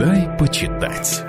Дай почитать.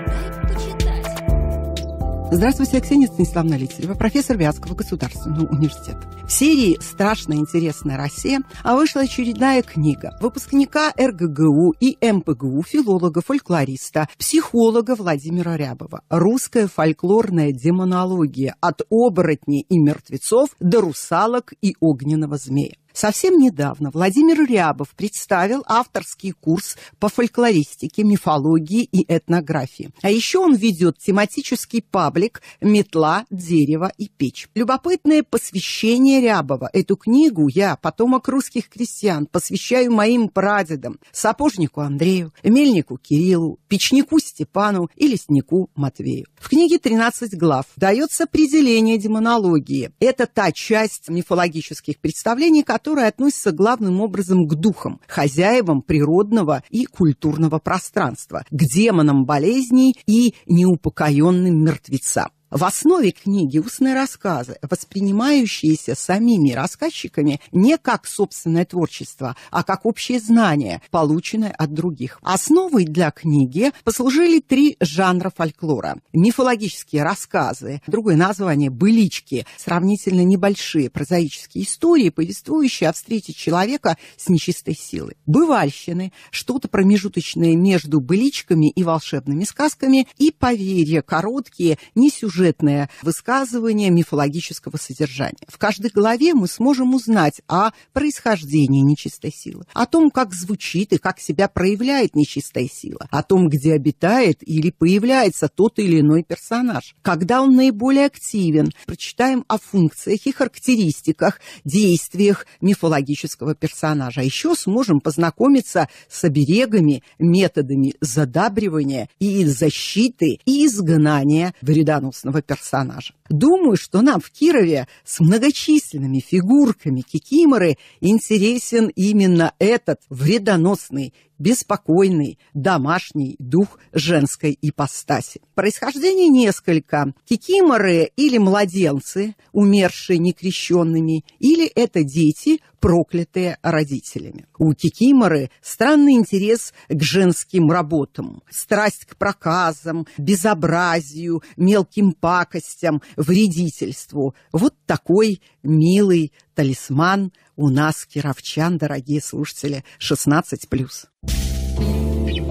Здравствуйте, Ксения Станиславна Литвева, профессор Вятского государственного университета. В серии «Страшная интересная Россия» а вышла очередная книга выпускника РГГУ и МПГУ, филолога-фольклориста, психолога Владимира Рябова. «Русская фольклорная демонология. От оборотней и мертвецов до русалок и огненного змея». Совсем недавно Владимир Рябов представил авторский курс по фольклористике, мифологии и этнографии. А еще он ведет тематический паблик «Метла, дерево и печь». Любопытное посвящение Рябова. Эту книгу я, потомок русских крестьян, посвящаю моим прадедам, сапожнику Андрею, мельнику Кириллу, печнику Степану и леснику Матвею. В книге 13 глав дается определение демонологии. Это та часть мифологических представлений, которая которые относятся главным образом к духам, хозяевам природного и культурного пространства, к демонам болезней и неупокоенным мертвецам. В основе книги устные рассказы, воспринимающиеся самими рассказчиками не как собственное творчество, а как общее знание, полученное от других. Основой для книги послужили три жанра фольклора. Мифологические рассказы, другое название – «былички», сравнительно небольшие прозаические истории, повествующие о встрече человека с нечистой силой. Бывальщины – что-то промежуточное между «быличками» и волшебными сказками, и поверья, короткие, несюжетные сюжетное высказывание мифологического содержания. В каждой главе мы сможем узнать о происхождении нечистой силы, о том, как звучит и как себя проявляет нечистая сила, о том, где обитает или появляется тот или иной персонаж, когда он наиболее активен. Прочитаем о функциях и характеристиках, действиях мифологического персонажа. еще сможем познакомиться с оберегами, методами задабривания и защиты и изгнания вредоносных интересного персонажа. Думаю, что нам в Кирове с многочисленными фигурками Кикиморы интересен именно этот вредоносный беспокойный домашний дух женской ипостаси. Происхождение несколько. Кикиморы или младенцы, умершие некрещенными, или это дети, проклятые родителями. У кикиморы странный интерес к женским работам, страсть к проказам, безобразию, мелким пакостям, вредительству. Вот такой милый талисман у нас, кировчан, дорогие слушатели, 16+.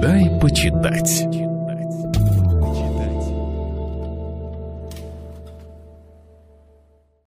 Дай почитать.